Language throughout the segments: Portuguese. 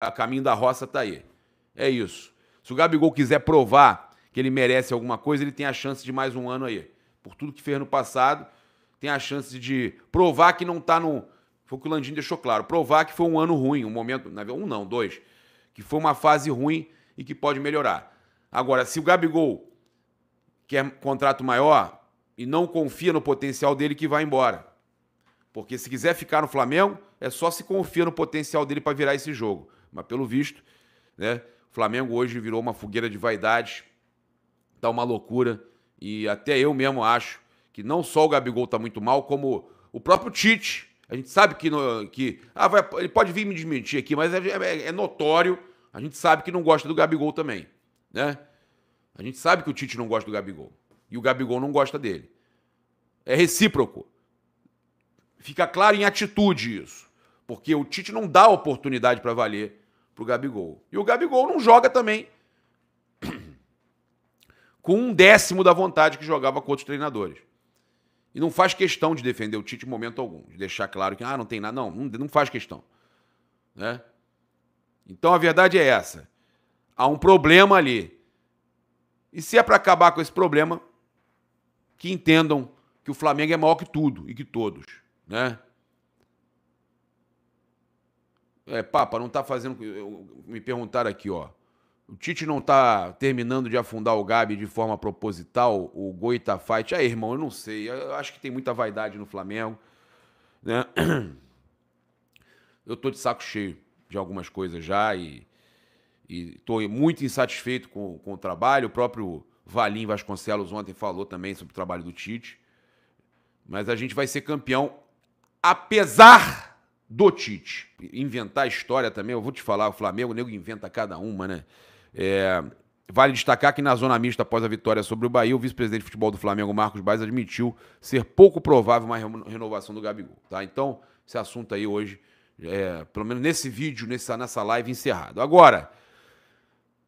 a caminho da roça tá aí. É isso. Se o Gabigol quiser provar que ele merece alguma coisa, ele tem a chance de mais um ano aí. Por tudo que fez no passado, tem a chance de provar que não tá no. Foi o que o Landim deixou claro. Provar que foi um ano ruim, um momento. Um não, dois. Que foi uma fase ruim e que pode melhorar. Agora, se o Gabigol quer contrato maior e não confia no potencial dele, que vai embora. Porque se quiser ficar no Flamengo, é só se confia no potencial dele para virar esse jogo mas pelo visto, né? O Flamengo hoje virou uma fogueira de vaidades, tá uma loucura. E até eu mesmo acho que não só o Gabigol tá muito mal, como o próprio Tite. A gente sabe que. No, que ah, vai, ele pode vir me desmentir aqui, mas é, é, é, é notório. A gente sabe que não gosta do Gabigol também, né? A gente sabe que o Tite não gosta do Gabigol. E o Gabigol não gosta dele. É recíproco. Fica claro em atitude isso. Porque o Tite não dá oportunidade para valer pro Gabigol. E o Gabigol não joga também com um décimo da vontade que jogava com outros treinadores. E não faz questão de defender o Tite em momento algum, de deixar claro que ah, não tem nada. Não, não faz questão. Né? Então a verdade é essa. Há um problema ali. E se é para acabar com esse problema, que entendam que o Flamengo é maior que tudo e que todos, né? É, Papa, não tá fazendo. Me perguntaram aqui, ó. O Tite não tá terminando de afundar o Gabi de forma proposital, o Goita Fight. Aí, irmão, eu não sei. Eu acho que tem muita vaidade no Flamengo. Né? Eu tô de saco cheio de algumas coisas já e, e tô muito insatisfeito com, com o trabalho. O próprio Valim Vasconcelos ontem falou também sobre o trabalho do Tite. Mas a gente vai ser campeão, apesar do Tite. Inventar história também, eu vou te falar, o Flamengo, o nego inventa cada uma, né? É, Vale destacar que na zona mista após a vitória sobre o Bahia, o vice-presidente de futebol do Flamengo, Marcos Baez, admitiu ser pouco provável uma renovação do Gabigol. Tá? Então, esse assunto aí hoje, é, pelo menos nesse vídeo, nessa, nessa live, encerrado. Agora,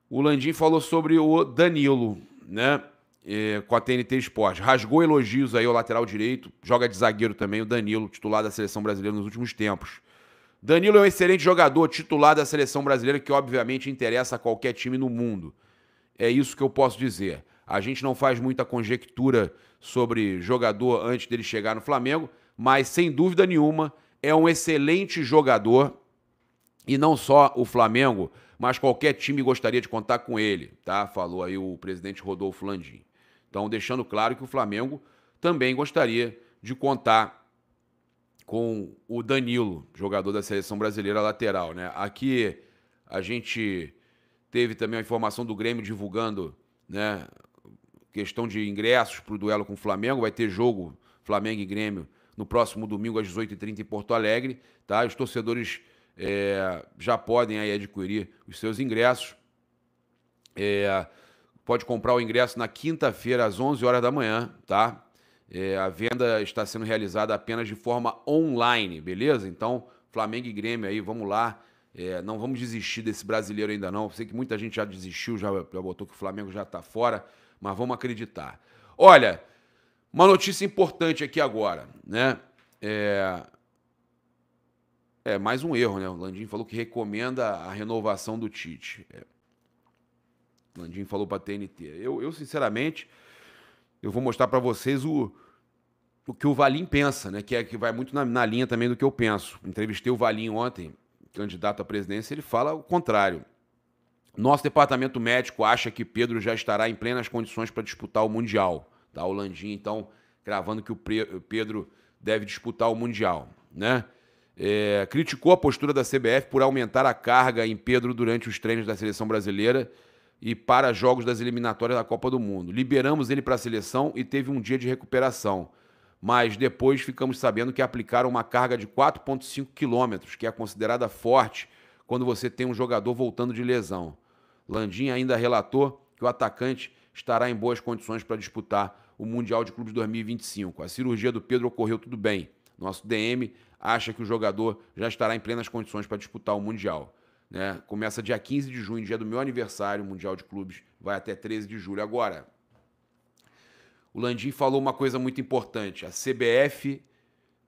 o Landim falou sobre o Danilo, né? É, com a TNT Esporte. Rasgou elogios aí ao lateral direito, joga de zagueiro também o Danilo, titular da seleção brasileira nos últimos tempos. Danilo é um excelente jogador, titular da seleção brasileira, que obviamente interessa a qualquer time no mundo. É isso que eu posso dizer. A gente não faz muita conjectura sobre jogador antes dele chegar no Flamengo, mas sem dúvida nenhuma é um excelente jogador e não só o Flamengo, mas qualquer time gostaria de contar com ele, tá? Falou aí o presidente Rodolfo Landim. Então, deixando claro que o Flamengo também gostaria de contar com o Danilo, jogador da seleção brasileira lateral. Né? Aqui a gente teve também a informação do Grêmio divulgando né, questão de ingressos para o duelo com o Flamengo. Vai ter jogo Flamengo e Grêmio no próximo domingo às 18h30 em Porto Alegre. Tá? Os torcedores é, já podem aí adquirir os seus ingressos. É, pode comprar o ingresso na quinta-feira às 11 horas da manhã, tá? É, a venda está sendo realizada apenas de forma online, beleza? Então, Flamengo e Grêmio aí, vamos lá. É, não vamos desistir desse brasileiro ainda não. Sei que muita gente já desistiu, já, já botou que o Flamengo já está fora, mas vamos acreditar. Olha, uma notícia importante aqui agora, né? É, é mais um erro, né? O Landim falou que recomenda a renovação do Tite. É. Landim falou para a TNT. Eu, eu, sinceramente, eu vou mostrar para vocês o, o que o Valim pensa, né? Que, é, que vai muito na, na linha também do que eu penso. Entrevistei o Valim ontem, candidato à presidência, ele fala o contrário. Nosso departamento médico acha que Pedro já estará em plenas condições para disputar o Mundial. Tá? O Landim, então, gravando que o Pedro deve disputar o Mundial. Né? É, criticou a postura da CBF por aumentar a carga em Pedro durante os treinos da seleção brasileira e para jogos das eliminatórias da Copa do Mundo. Liberamos ele para a seleção e teve um dia de recuperação, mas depois ficamos sabendo que aplicaram uma carga de 4,5 quilômetros, que é considerada forte quando você tem um jogador voltando de lesão. Landim ainda relatou que o atacante estará em boas condições para disputar o Mundial de Clubes 2025. A cirurgia do Pedro ocorreu tudo bem. Nosso DM acha que o jogador já estará em plenas condições para disputar o Mundial. Né? Começa dia 15 de junho, dia do meu aniversário, Mundial de Clubes, vai até 13 de julho. Agora, o Landim falou uma coisa muito importante. A CBF,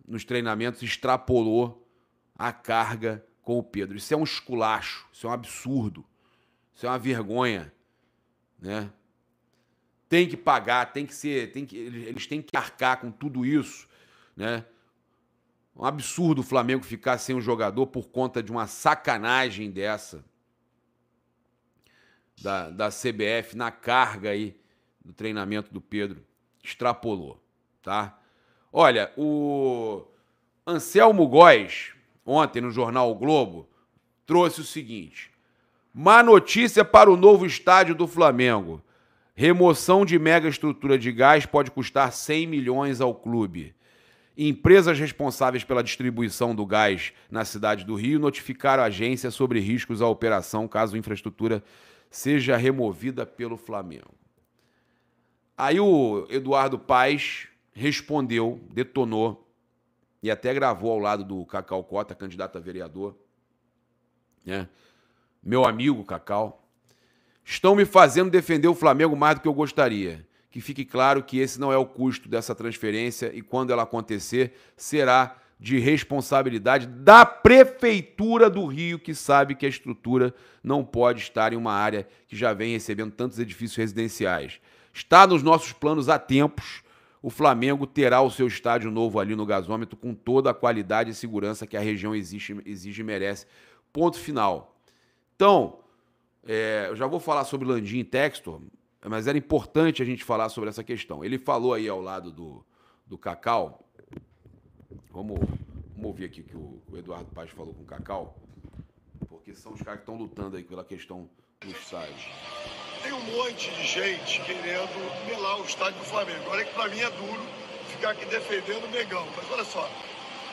nos treinamentos, extrapolou a carga com o Pedro. Isso é um esculacho, isso é um absurdo, isso é uma vergonha. Né? Tem que pagar, tem que ser. Tem que, eles têm que arcar com tudo isso. Né? Um absurdo o Flamengo ficar sem um jogador por conta de uma sacanagem dessa da, da CBF na carga aí do treinamento do Pedro. Extrapolou, tá? Olha, o Anselmo Góes, ontem no jornal o Globo, trouxe o seguinte: má notícia para o novo estádio do Flamengo. Remoção de mega estrutura de gás pode custar 100 milhões ao clube. Empresas responsáveis pela distribuição do gás na cidade do Rio notificaram a agência sobre riscos à operação caso a infraestrutura seja removida pelo Flamengo. Aí o Eduardo Paes respondeu, detonou e até gravou ao lado do Cacau Cota, candidato a vereador. Né? Meu amigo Cacau. Estão me fazendo defender o Flamengo mais do que eu gostaria que fique claro que esse não é o custo dessa transferência e quando ela acontecer, será de responsabilidade da Prefeitura do Rio, que sabe que a estrutura não pode estar em uma área que já vem recebendo tantos edifícios residenciais. Está nos nossos planos há tempos. O Flamengo terá o seu estádio novo ali no gasômetro com toda a qualidade e segurança que a região exige, exige e merece. Ponto final. Então, é, eu já vou falar sobre Landim e Textor, mas era importante a gente falar sobre essa questão. Ele falou aí ao lado do, do Cacau. Vamos, vamos ouvir aqui o que o, o Eduardo Paz falou com o Cacau, porque são os caras que estão lutando aí pela questão do estádio. Tem um monte de gente querendo melar o estádio do Flamengo. Olha que para mim é duro ficar aqui defendendo o Megão, mas olha só.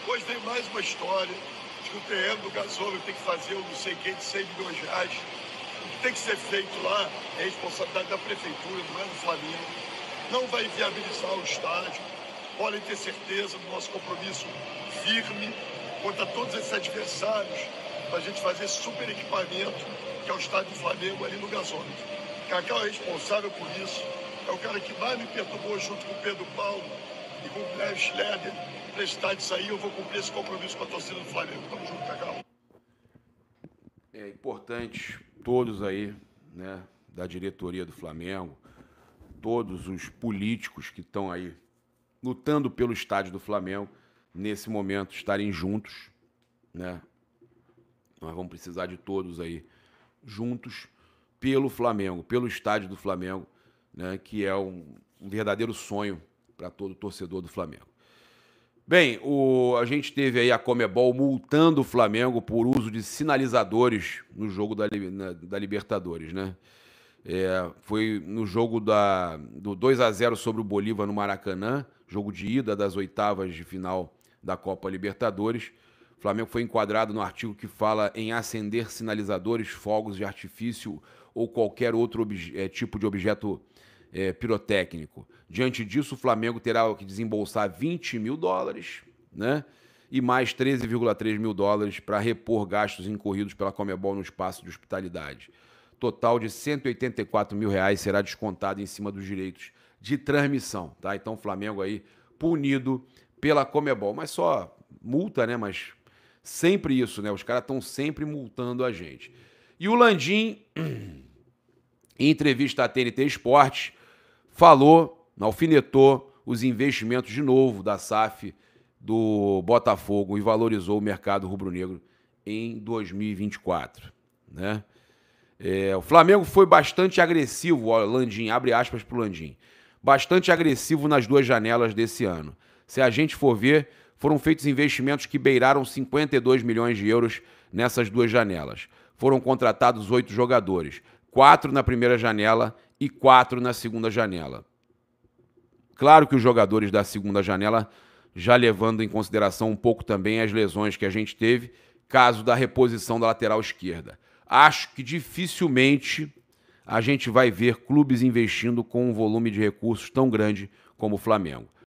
Hoje tem mais uma história de que o terreno do gasômetro tem que fazer eu não sei quem de 100 milhões de reais tem que ser feito lá, é responsabilidade da prefeitura, não é do Flamengo. Não vai viabilizar o estádio. Podem ter certeza do nosso compromisso firme contra todos esses adversários para a gente fazer esse super equipamento que é o estádio do Flamengo ali no gasômetro. Cacau é responsável por isso. É o cara que mais me perturbou junto com o Pedro Paulo e com o Guilherme Schleder. Para esse estádio sair, eu vou cumprir esse compromisso com a torcida do Flamengo. Tamo junto, Cacau. É importante todos aí, né, da diretoria do Flamengo, todos os políticos que estão aí lutando pelo estádio do Flamengo, nesse momento estarem juntos, né? Nós vamos precisar de todos aí juntos pelo Flamengo, pelo estádio do Flamengo, né, que é um, um verdadeiro sonho para todo torcedor do Flamengo. Bem, o, a gente teve aí a Comebol multando o Flamengo por uso de sinalizadores no jogo da, na, da Libertadores, né? É, foi no jogo da, do 2 a 0 sobre o Bolívar no Maracanã, jogo de ida das oitavas de final da Copa Libertadores. O Flamengo foi enquadrado no artigo que fala em acender sinalizadores, fogos de artifício ou qualquer outro é, tipo de objeto é, pirotécnico. Diante disso, o Flamengo terá que desembolsar 20 mil dólares, né? E mais 13,3 mil dólares para repor gastos incorridos pela Comebol no espaço de hospitalidade. Total de 184 mil reais será descontado em cima dos direitos de transmissão, tá? Então o Flamengo aí punido pela Comebol, mas só multa, né? Mas sempre isso, né? Os caras estão sempre multando a gente. E o Landim, em entrevista à TNT Esportes, falou, alfinetou os investimentos de novo da SAF do Botafogo e valorizou o mercado rubro-negro em 2024. Né? É, o Flamengo foi bastante agressivo, ó, Landim, abre aspas para o Landim, bastante agressivo nas duas janelas desse ano. Se a gente for ver, foram feitos investimentos que beiraram 52 milhões de euros nessas duas janelas. Foram contratados oito jogadores, quatro na primeira janela e quatro na segunda janela. Claro que os jogadores da segunda janela, já levando em consideração um pouco também as lesões que a gente teve, caso da reposição da lateral esquerda. Acho que dificilmente a gente vai ver clubes investindo com um volume de recursos tão grande como o Flamengo.